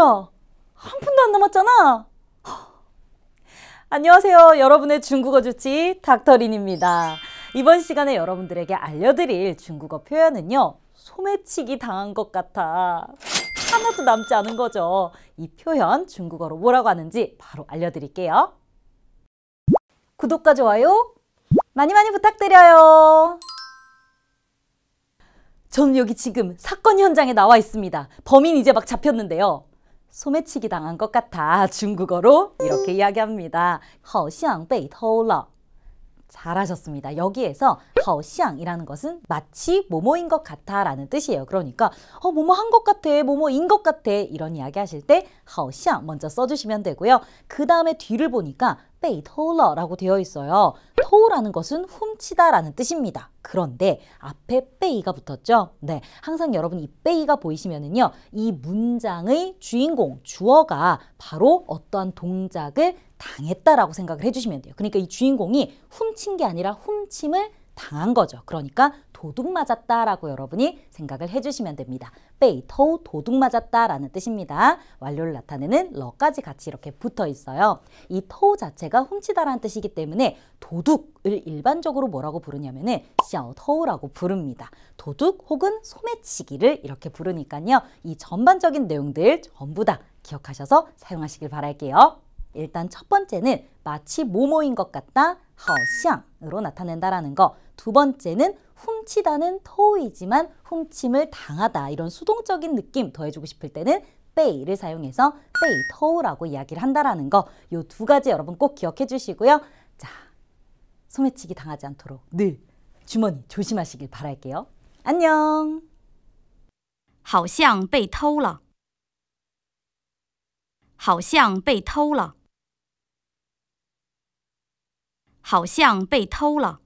뭐야? 한 푼도 안 남았잖아. 안녕하세요. 여러분의 중국어 주치 닥터린입니다. 이번 시간에 여러분들에게 알려드릴 중국어 표현은요. 소매치기 당한 것 같아. 하나도 남지 않은 거죠. 이 표현 중국어로 뭐라고 하는지 바로 알려드릴게요. 구독과 좋아요 많이 많이 부탁드려요. 저는 여기 지금 사건 현장에 나와 있습니다. 범인 이제 막 잡혔는데요. 소매치기 당한 것 같아 중국어로 이렇게 이야기합니다. 好像被偷了 잘하셨습니다. 여기에서 好像이라는 것은 마치 뭐뭐인 것 같아 라는 뜻이에요. 그러니까 어, 뭐뭐 한것 같아, 뭐뭐인 것 같아 이런 이야기 하실 때好像 먼저 써주시면 되고요. 그 다음에 뒤를 보니까 被偷러 라고 되어 있어요. 토우라는 것은 훔치다 라는 뜻입니다. 그런데 앞에 빼이가 붙었죠? 네, 항상 여러분 이 빼이가 보이시면은요. 이 문장의 주인공, 주어가 바로 어떠한 동작을 당했다라고 생각을 해주시면 돼요. 그러니까 이 주인공이 훔친 게 아니라 훔침을 당한 거죠. 그러니까 도둑 맞았다라고 여러분이 생각을 해주시면 됩니다. 베이토 도둑 맞았다라는 뜻입니다. 완료를 나타내는 러까지 같이 이렇게 붙어 있어요. 이토 자체가 훔치다라는 뜻이기 때문에 도둑을 일반적으로 뭐라고 부르냐면은 샤오토우라고 부릅니다. 도둑 혹은 소매치기를 이렇게 부르니까요. 이 전반적인 내용들 전부 다 기억하셔서 사용하시길 바랄게요. 일단 첫 번째는 마치 모모인 것 같다, 허샹으로 나타낸다라는 거. 두 번째는 훔치다는 토이지만 훔침을 당하다 이런 수동적인 느낌 더해주고 싶을 때는 빼이를 사용해서 빼이 토우라고 이야기를 한다라는 거. 요 두 가지 여러분 꼭 기억해 주시고요. 자, 소매치기 당하지 않도록 늘 주머니 조심하시길 바랄게요. 안녕. 好像被偷了。好像被偷了。好像被偷了。